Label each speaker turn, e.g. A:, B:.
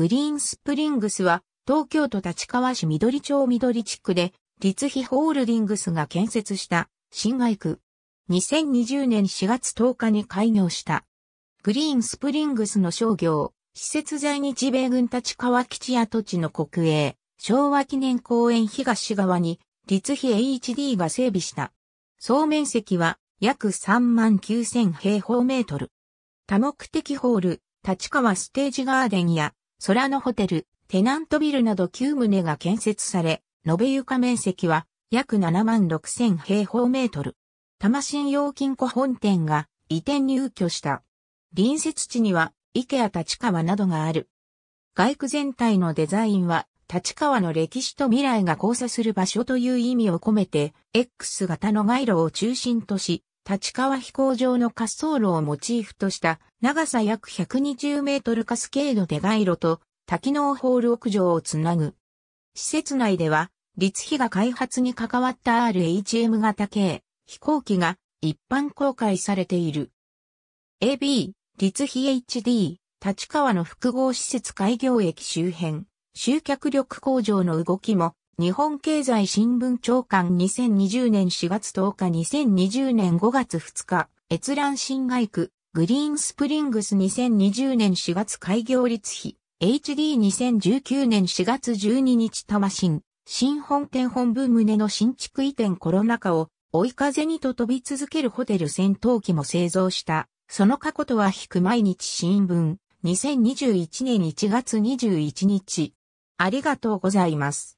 A: グリーンスプリングスは東京都立川市緑町緑地区で
B: 立費ホールディングスが建設した新外区。2020年4月10日に開業した。グリーンスプリングスの商業、施設在日米軍立川基地跡地の国営、昭和記念公園東側に立費 HD が整備した。総面積は約3万9000平方メートル。多目的ホール、立川ステージガーデンや空のホテル、テナントビルなど9棟が建設され、延べ床面積は約7万6千平方メートル。多摩信用金庫本店が移転入居した。隣接地には、池谷立川などがある。外区全体のデザインは、立川の歴史と未来が交差する場所という意味を込めて、X 型の街路を中心とし、立川飛行場の滑走路をモチーフとした長さ約120メートルカスケードで街路と多機能ホール屋上をつなぐ。施設内では、立飛が開発に関わった RHM 型系飛行機が一般公開されている。AB、立飛 HD、立川の複合施設開業駅周辺、集客力向上の動きも日本経済新聞長官2020年4月10日2020年5月2日、閲覧新外区、グリーンスプリングス2020年4月開業率比、HD2019 年4月12日魂、新、新本店本部棟の新築移転コロナ禍を追い風にと飛び続けるホテル戦闘機も製造した、その過去とは引く毎日新聞、2021年
A: 1月21日。ありがとうございます。